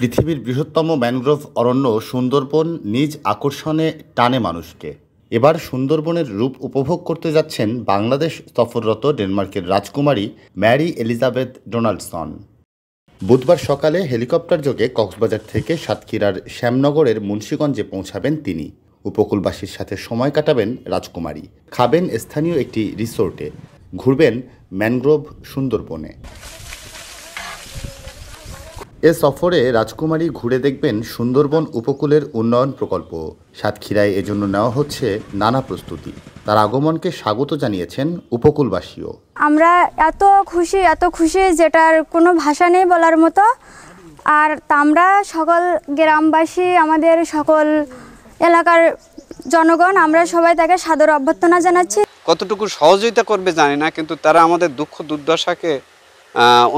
পৃথিবীর বৃহত্তম ম্যানগ্রোভ অরণ্য সুন্দরবন নিজ আকর্ষণে টানে মানুষকে এবার সুন্দরবনের রূপ উপভোগ করতে যাচ্ছেন বাংলাদেশ সফররত ডেনমার্কের রাজকুমারী ম্যারি এলিজাবেথ ডোনাল্ডসন বুধবার সকালে হেলিকপ্টার যোগে কক্সবাজার থেকে সাতক্ষীরার শ্যামনগরের মুন্সীগঞ্জে পৌঁছাবেন তিনি উপকূলবাসীর সাথে সময় কাটাবেন রাজকুমারী খাবেন স্থানীয় একটি রিসোর্টে ঘুরবেন ম্যানগ্রোভ সুন্দরবনে এ সফরে রাজকুমারী ঘুরে দেখবেন সুন্দরবন উপকূলের উন্নয়ন প্রকল্প সাতক্ষীরায় এজন্য নেওয়া হচ্ছে নানা প্রস্তুতি তার আগমনকে স্বাগত জানিয়েছেন উপকূলবাসীও আমরা এত খুশি এত খুশি যেটার কোনো ভাষা নেই বলার মতো আর আমরা সকল গ্রামবাসী আমাদের সকল এলাকার জনগণ আমরা সবাই তাকে সাদর অভ্যর্থনা জানাচ্ছি কতটুকু সহযোগিতা করবে জানি না কিন্তু তারা আমাদের দুঃখ দুর্দশাকে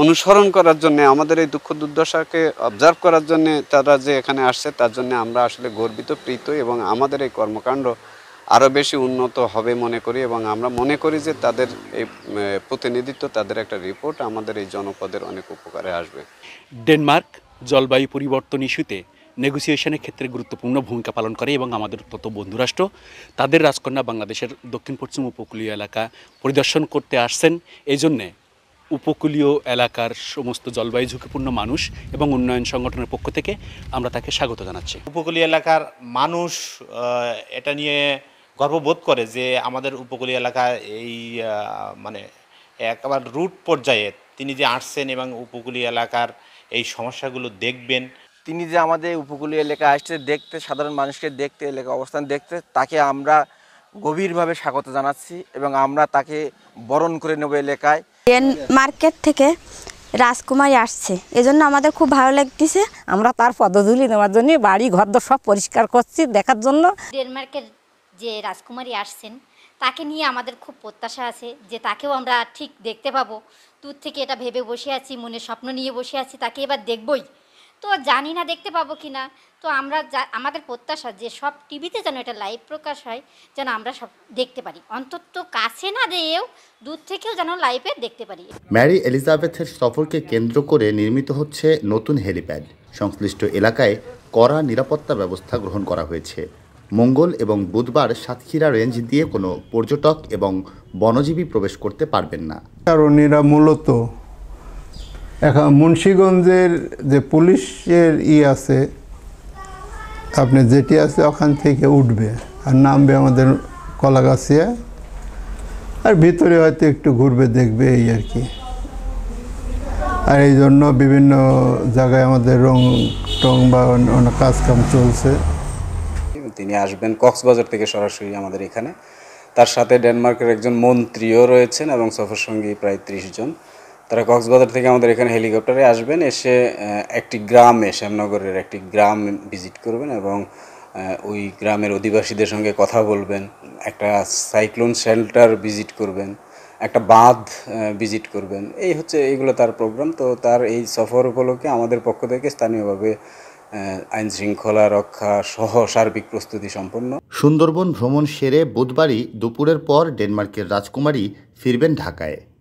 অনুসরণ করার জন্য আমাদের এই দুঃখ দুর্দশাকে অবজার্ভ করার জন্য তারা যে এখানে আসছে তার জন্য আমরা আসলে গর্বিত প্রীত এবং আমাদের এই কর্মকাণ্ড আরও বেশি উন্নত হবে মনে করি এবং আমরা মনে করি যে তাদের এই প্রতিনিধিত্ব তাদের একটা রিপোর্ট আমাদের এই জনপদের অনেক উপকারে আসবে ডেনমার্ক জলবায়ু পরিবর্তন ইস্যুতে নেগোসিয়েশনের ক্ষেত্রে গুরুত্বপূর্ণ ভূমিকা পালন করে এবং আমাদের তত বন্ধুরাষ্ট্র তাদের রাজকন্যা বাংলাদেশের দক্ষিণ পশ্চিম উপকূলীয় এলাকা পরিদর্শন করতে আসছেন এই জন্যে উপকূলীয় এলাকার সমস্ত জলবায়ু ঝুঁকিপূর্ণ মানুষ এবং উন্নয়ন সংগঠনের পক্ষ থেকে আমরা তাকে স্বাগত জানাচ্ছি উপকূলীয় এলাকার মানুষ এটা নিয়ে গর্ববোধ করে যে আমাদের উপকূলীয় এলাকা এই মানে একবার রুট পর্যায়ে তিনি যে আসছেন এবং উপকূলীয় এলাকার এই সমস্যাগুলো দেখবেন তিনি যে আমাদের উপকূলীয় এলাকা আসছে দেখতে সাধারণ মানুষকে দেখতে এলাকা অবস্থান দেখতে তাকে আমরা গভীরভাবে স্বাগত জানাচ্ছি এবং আমরা তাকে বরণ করে নেব এলাকায় মার্কেট থেকে রাজকুমারী আসছে এজন্য আমাদের খুব ভালো লাগতেছে আমরা তার পদধুলি নেওয়ার জন্য বাড়ি ঘর সব পরিষ্কার করছি দেখার জন্য ডেনমার্কের যে রাজকুমারী আসছেন তাকে নিয়ে আমাদের খুব প্রত্যাশা আছে যে তাকেও আমরা ঠিক দেখতে পাবো দূর থেকে এটা ভেবে বসে আছি মনে স্বপ্ন নিয়ে বসে আছি তাকে এবার দেখবই তো জানি না দেখতে পাবো কি না তো আমরা যা আমাদের প্রত্যাশা যে সব টিভিতে যেন এটা লাইভ প্রকাশ হয় যেন আমরা সব দেখতে পারি অন্তত কাছে না দিয়েও দূর থেকেও যেন লাইভে দেখতে পারি ম্যারি এলিজাবেথের সফরকে কেন্দ্র করে নির্মিত হচ্ছে নতুন হেলিপ্যাড সংশ্লিষ্ট এলাকায় কড়া নিরাপত্তা ব্যবস্থা গ্রহণ করা হয়েছে মঙ্গল এবং বুধবার সাতক্ষীরা রেঞ্জ দিয়ে কোনো পর্যটক এবং বনজীবী প্রবেশ করতে পারবেন না কারণ এরা মূলত এখন মুন্সীগঞ্জের যে পুলিশের ই আছে আপনি যেটি আছে ওখান থেকে উঠবে আর নামবে আমাদের কলাগাছিয়া আর ভিতরে হয়তো একটু ঘুরবে দেখবে এই আর কি আর এই জন্য বিভিন্ন জায়গায় আমাদের রং টং বা অন্য কাজকাম চলছে তিনি আসবেন কক্সবাজার থেকে সরাসরি আমাদের এখানে তার সাথে ডেনমার্কের একজন মন্ত্রীও রয়েছেন এবং সফর সঙ্গী প্রায় ত্রিশ জন তারা কক্সবাজার থেকে আমাদের এখানে হেলিকপ্টারে আসবেন এসে একটি গ্রামে শ্যামনগরের একটি গ্রাম ভিজিট করবেন এবং ওই গ্রামের অধিবাসীদের সঙ্গে কথা বলবেন একটা সাইক্লোন শেল্টার ভিজিট করবেন একটা বাঁধ ভিজিট করবেন এই হচ্ছে এইগুলো তার প্রোগ্রাম তো তার এই সফর উপলক্ষে আমাদের পক্ষ থেকে স্থানীয়ভাবে আইন শৃঙ্খলা রক্ষা সহ সার্বিক প্রস্তুতি সম্পন্ন সুন্দরবন ভ্রমণ সেরে বুধবারই দুপুরের পর ডেনমার্কের রাজকুমারী ফিরবেন ঢাকায়